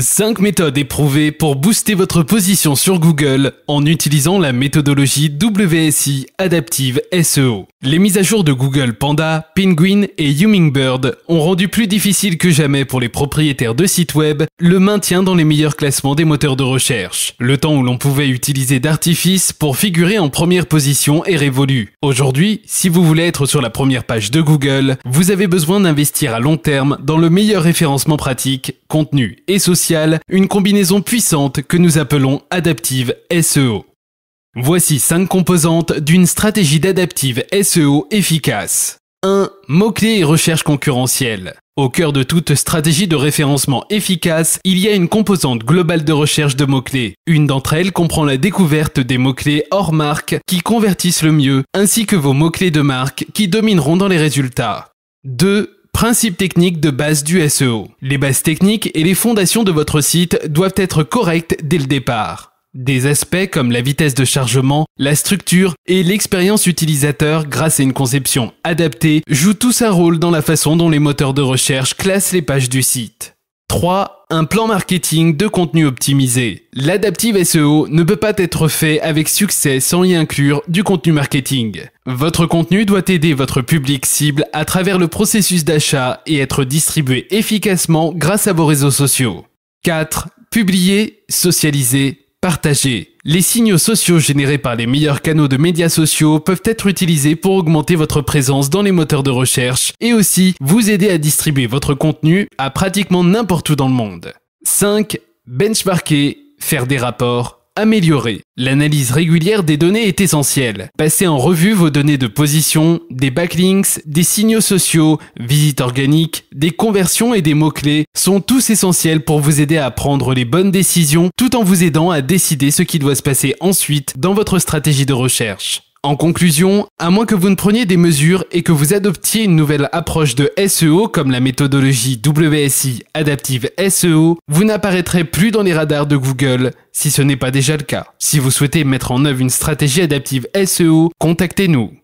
5 méthodes éprouvées pour booster votre position sur Google en utilisant la méthodologie WSI Adaptive SEO. Les mises à jour de Google Panda, Penguin et Hummingbird ont rendu plus difficile que jamais pour les propriétaires de sites web le maintien dans les meilleurs classements des moteurs de recherche. Le temps où l'on pouvait utiliser d'artifices pour figurer en première position est révolu. Aujourd'hui, si vous voulez être sur la première page de Google, vous avez besoin d'investir à long terme dans le meilleur référencement pratique, contenu et social une combinaison puissante que nous appelons adaptive SEO. Voici 5 composantes d'une stratégie d'adaptive SEO efficace. 1. Mots-clés et recherche concurrentielle. Au cœur de toute stratégie de référencement efficace, il y a une composante globale de recherche de mots-clés. Une d'entre elles comprend la découverte des mots-clés hors marque qui convertissent le mieux, ainsi que vos mots-clés de marque qui domineront dans les résultats. 2. Principes techniques de base du SEO. Les bases techniques et les fondations de votre site doivent être correctes dès le départ. Des aspects comme la vitesse de chargement, la structure et l'expérience utilisateur grâce à une conception adaptée jouent tous un rôle dans la façon dont les moteurs de recherche classent les pages du site. 3 un plan marketing de contenu optimisé. L'adaptive SEO ne peut pas être fait avec succès sans y inclure du contenu marketing. Votre contenu doit aider votre public cible à travers le processus d'achat et être distribué efficacement grâce à vos réseaux sociaux. 4. Publier, socialiser, Partager. Les signaux sociaux générés par les meilleurs canaux de médias sociaux peuvent être utilisés pour augmenter votre présence dans les moteurs de recherche et aussi vous aider à distribuer votre contenu à pratiquement n'importe où dans le monde. 5. Benchmarker, faire des rapports, améliorer. L'analyse régulière des données est essentielle. Passez en revue vos données de position, des backlinks, des signaux sociaux, visites organiques, des conversions et des mots-clés sont tous essentiels pour vous aider à prendre les bonnes décisions tout en vous aidant à décider ce qui doit se passer ensuite dans votre stratégie de recherche. En conclusion, à moins que vous ne preniez des mesures et que vous adoptiez une nouvelle approche de SEO comme la méthodologie WSI adaptive SEO, vous n'apparaîtrez plus dans les radars de Google si ce n'est pas déjà le cas. Si vous souhaitez mettre en œuvre une stratégie adaptive SEO, contactez-nous.